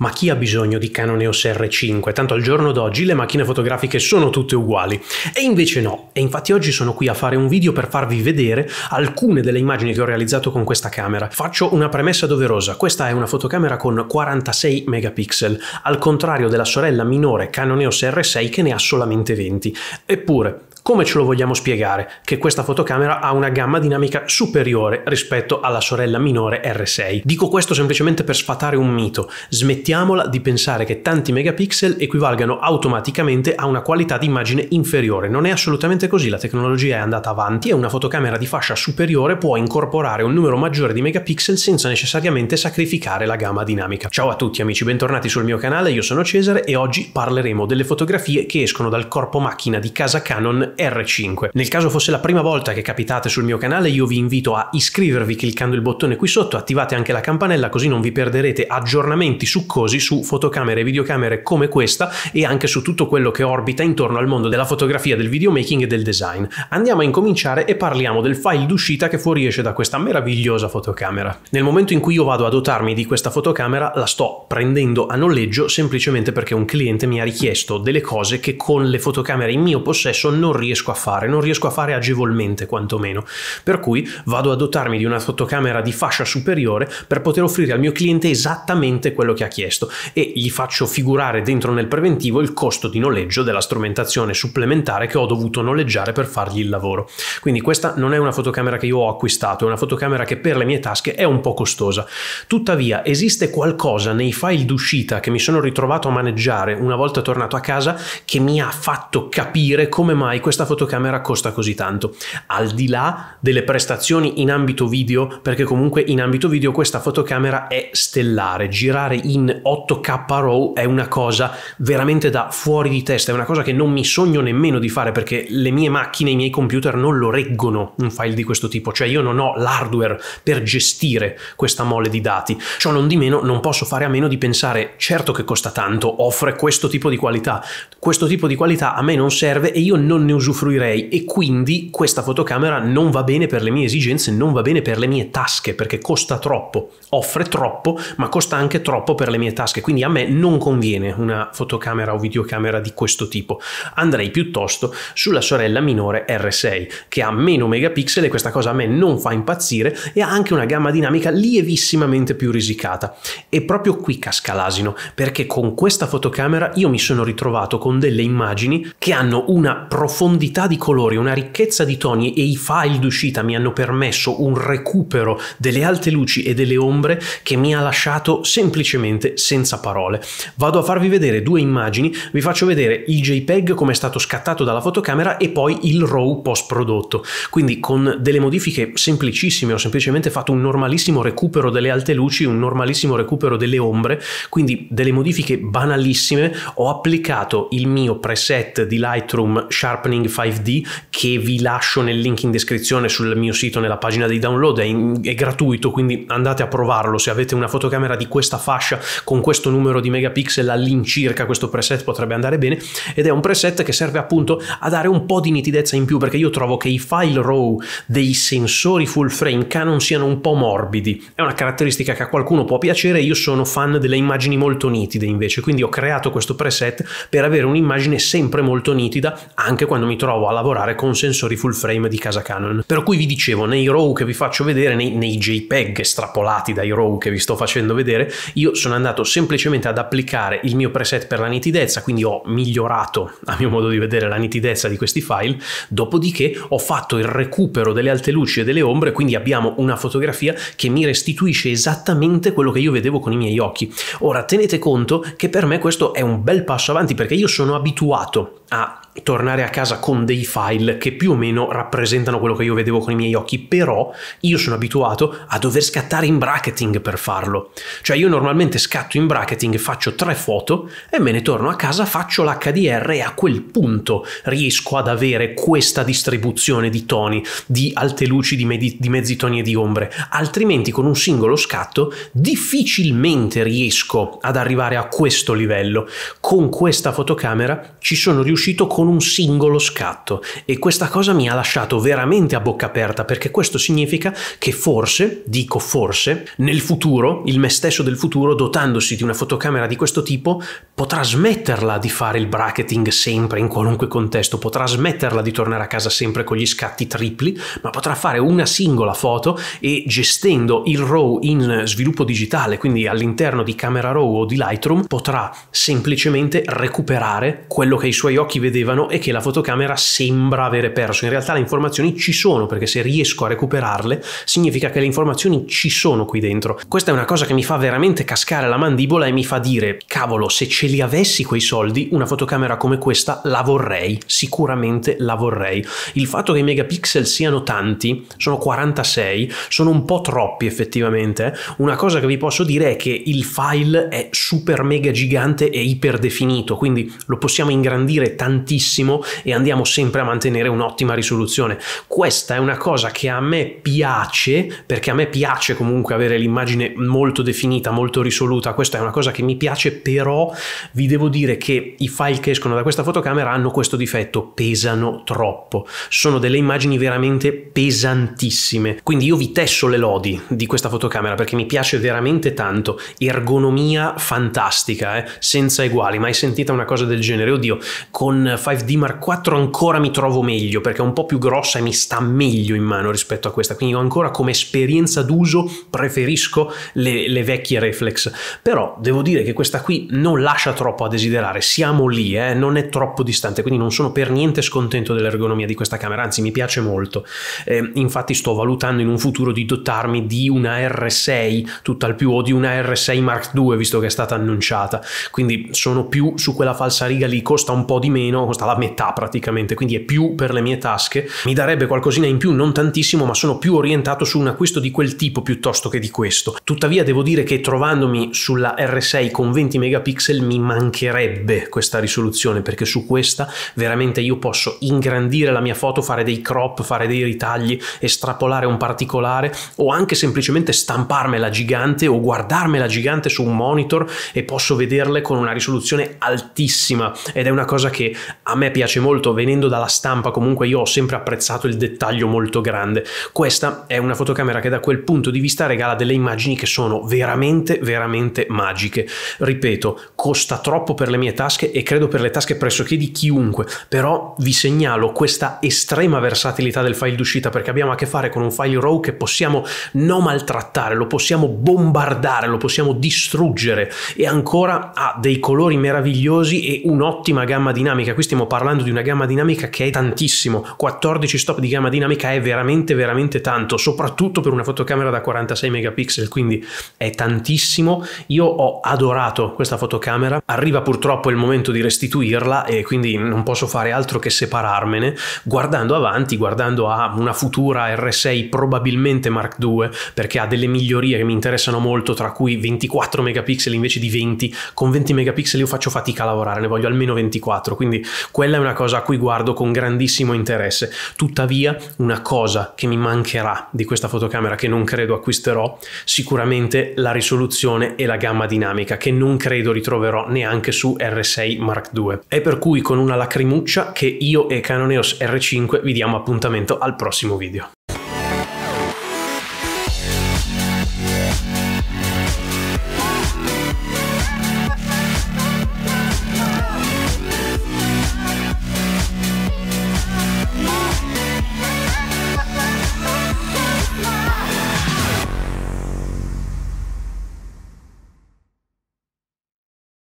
Ma chi ha bisogno di Canon EOS R5? Tanto al giorno d'oggi le macchine fotografiche sono tutte uguali. E invece no, e infatti oggi sono qui a fare un video per farvi vedere alcune delle immagini che ho realizzato con questa camera. Faccio una premessa doverosa, questa è una fotocamera con 46 megapixel, al contrario della sorella minore Canon EOS R6 che ne ha solamente 20. Eppure, come ce lo vogliamo spiegare? Che questa fotocamera ha una gamma dinamica superiore rispetto alla sorella minore R6. Dico questo semplicemente per sfatare un mito. Smettiamola di pensare che tanti megapixel equivalgano automaticamente a una qualità di immagine inferiore. Non è assolutamente così, la tecnologia è andata avanti e una fotocamera di fascia superiore può incorporare un numero maggiore di megapixel senza necessariamente sacrificare la gamma dinamica. Ciao a tutti amici, bentornati sul mio canale, io sono Cesare e oggi parleremo delle fotografie che escono dal corpo macchina di casa Canon R5. Nel caso fosse la prima volta che capitate sul mio canale io vi invito a iscrivervi cliccando il bottone qui sotto, attivate anche la campanella così non vi perderete aggiornamenti succosi su fotocamere e videocamere come questa e anche su tutto quello che orbita intorno al mondo della fotografia, del videomaking e del design. Andiamo a incominciare e parliamo del file d'uscita che fuoriesce da questa meravigliosa fotocamera. Nel momento in cui io vado a dotarmi di questa fotocamera la sto prendendo a noleggio semplicemente perché un cliente mi ha richiesto delle cose che con le fotocamere in mio possesso non riesco a fare, non riesco a fare agevolmente quantomeno. Per cui vado a dotarmi di una fotocamera di fascia superiore per poter offrire al mio cliente esattamente quello che ha chiesto e gli faccio figurare dentro nel preventivo il costo di noleggio della strumentazione supplementare che ho dovuto noleggiare per fargli il lavoro. Quindi questa non è una fotocamera che io ho acquistato, è una fotocamera che per le mie tasche è un po' costosa. Tuttavia esiste qualcosa nei file d'uscita che mi sono ritrovato a maneggiare una volta tornato a casa che mi ha fatto capire come mai questa questa fotocamera costa così tanto, al di là delle prestazioni in ambito video, perché comunque in ambito video questa fotocamera è stellare, girare in 8K RAW è una cosa veramente da fuori di testa, è una cosa che non mi sogno nemmeno di fare perché le mie macchine, i miei computer non lo reggono un file di questo tipo, cioè io non ho l'hardware per gestire questa mole di dati. Ciò non di meno non posso fare a meno di pensare, certo che costa tanto, offre questo tipo di qualità, questo tipo di qualità a me non serve e io non ne uso usufruirei e quindi questa fotocamera non va bene per le mie esigenze, non va bene per le mie tasche perché costa troppo, offre troppo, ma costa anche troppo per le mie tasche, quindi a me non conviene una fotocamera o videocamera di questo tipo. Andrei piuttosto sulla sorella minore R6 che ha meno megapixel e questa cosa a me non fa impazzire e ha anche una gamma dinamica lievissimamente più risicata. E proprio qui casca l'asino, perché con questa fotocamera io mi sono ritrovato con delle immagini che hanno una profondità profondità di colori, una ricchezza di toni e i file d'uscita mi hanno permesso un recupero delle alte luci e delle ombre che mi ha lasciato semplicemente senza parole. Vado a farvi vedere due immagini, vi faccio vedere il JPEG come è stato scattato dalla fotocamera e poi il RAW post prodotto. Quindi con delle modifiche semplicissime ho semplicemente fatto un normalissimo recupero delle alte luci, un normalissimo recupero delle ombre, quindi delle modifiche banalissime, ho applicato il mio preset di Lightroom Sharpening Gaming 5D che vi lascio nel link in descrizione sul mio sito nella pagina dei download, è, in, è gratuito quindi andate a provarlo, se avete una fotocamera di questa fascia con questo numero di megapixel all'incirca questo preset potrebbe andare bene ed è un preset che serve appunto a dare un po' di nitidezza in più perché io trovo che i file RAW dei sensori full frame Canon siano un po' morbidi, è una caratteristica che a qualcuno può piacere, io sono fan delle immagini molto nitide invece, quindi ho creato questo preset per avere un'immagine sempre molto nitida anche quando mi mi trovo a lavorare con sensori full frame di casa Canon. Per cui vi dicevo, nei RAW che vi faccio vedere, nei, nei JPEG estrapolati dai RAW che vi sto facendo vedere, io sono andato semplicemente ad applicare il mio preset per la nitidezza, quindi ho migliorato a mio modo di vedere la nitidezza di questi file, dopodiché ho fatto il recupero delle alte luci e delle ombre, quindi abbiamo una fotografia che mi restituisce esattamente quello che io vedevo con i miei occhi. Ora tenete conto che per me questo è un bel passo avanti perché io sono abituato a tornare a casa con dei file che più o meno rappresentano quello che io vedevo con i miei occhi, però io sono abituato a dover scattare in bracketing per farlo. Cioè io normalmente scatto in bracketing, faccio tre foto e me ne torno a casa, faccio l'HDR e a quel punto riesco ad avere questa distribuzione di toni, di alte luci, di, medi- di mezzi toni e di ombre, altrimenti con un singolo scatto difficilmente riesco ad arrivare a questo livello. Con questa fotocamera ci sono riuscito con con un singolo scatto e questa cosa mi ha lasciato veramente a bocca aperta perché questo significa che forse, dico forse, nel futuro, il me stesso del futuro, dotandosi di una fotocamera di questo tipo, potrà smetterla di fare il bracketing sempre in qualunque contesto, potrà smetterla di tornare a casa sempre con gli scatti tripli, ma potrà fare una singola foto e gestendo il RAW in sviluppo digitale, quindi all'interno di Camera Raw o di Lightroom, potrà semplicemente recuperare quello che i suoi occhi vedevano avevano e che la fotocamera sembra avere perso. In realtà le informazioni ci sono perché se riesco a recuperarle significa che le informazioni ci sono qui dentro. Questa è una cosa che mi fa veramente cascare la mandibola e mi fa dire cavolo se ce li avessi quei soldi una fotocamera come questa la vorrei, sicuramente la vorrei. Il fatto che i megapixel siano tanti, sono 46, sono un po' troppi effettivamente, una cosa che vi posso dire è che il file è super mega gigante e iper definito, quindi lo possiamo ingrandire tantissimo altissimo e andiamo sempre a mantenere un'ottima risoluzione. Questa è una cosa che a me piace, perché a me piace comunque avere l'immagine molto definita, molto risoluta, questa è una cosa che mi piace, però vi devo dire che i file che escono da questa fotocamera hanno questo difetto, pesano troppo. Sono delle immagini veramente pesantissime. Quindi io vi tesso le lodi di questa fotocamera perché mi piace veramente tanto. Ergonomia fantastica, eh? senza uguali, mai sentita una cosa del genere. Oddio, con file 5D Mark IV ancora mi trovo meglio perché è un po' più grossa e mi sta meglio in mano rispetto a questa, quindi ancora come esperienza d'uso preferisco le, le vecchie reflex, però devo dire che questa qui non lascia troppo a desiderare, siamo lì, eh? non è troppo distante, quindi non sono per niente scontento dell'ergonomia di questa camera, anzi mi piace molto, eh, infatti sto valutando in un futuro di dotarmi di una R6 tutt'al più o di una R6 Mark II visto che è stata annunciata, quindi sono più su quella falsa riga lì, costa un po' di meno, quota, la metà praticamente, quindi è più per le mie tasche, mi darebbe qualcosina in più, non tantissimo, ma sono più orientato su un acquisto di quel tipo piuttosto che di questo. Tuttavia devo dire che trovandomi sulla R6 con 20 megapixel mi mancherebbe questa risoluzione, perché su questa veramente io posso ingrandire la mia foto, fare dei crop, fare dei ritagli, estrapolare un particolare o anche semplicemente stamparmela gigante o guardarmela gigante su un monitor e posso vederle con una risoluzione altissima ed è una cosa che a me piace molto, venendo dalla stampa comunque io ho sempre apprezzato il dettaglio molto grande. Questa è una fotocamera che da quel punto di vista regala delle immagini che sono veramente, veramente magiche. Ripeto, costa troppo per le mie tasche e credo per le tasche pressoché di chiunque, però vi segnalo questa estrema versatilità del file d'uscita perché abbiamo a che fare con un file RAW che possiamo non maltrattare, lo possiamo bombardare, lo possiamo distruggere e ancora ha dei colori meravigliosi e un'ottima gamma dinamica. Qui stiamo stiamo parlando di una gamma dinamica che è tantissimo, 14 stop di gamma dinamica è veramente veramente tanto, soprattutto per una fotocamera da 46 megapixel, quindi è tantissimo. Io ho adorato questa fotocamera, arriva purtroppo il momento di restituirla e quindi non posso fare altro che separarmene, guardando avanti, guardando a una futura R6 probabilmente Mark II, perché ha delle migliorie che mi interessano molto, tra cui 24 megapixel invece di 20, con 20 megapixel io faccio fatica a lavorare, ne voglio almeno 24, quindi quella è una cosa a cui guardo con grandissimo interesse. Tuttavia, una cosa che mi mancherà di questa fotocamera, che non credo acquisterò, sicuramente la risoluzione e la gamma dinamica, che non credo ritroverò neanche su R6 Mark II. È per cui con una lacrimuccia che io e Canoneos R5 vi diamo appuntamento al prossimo video.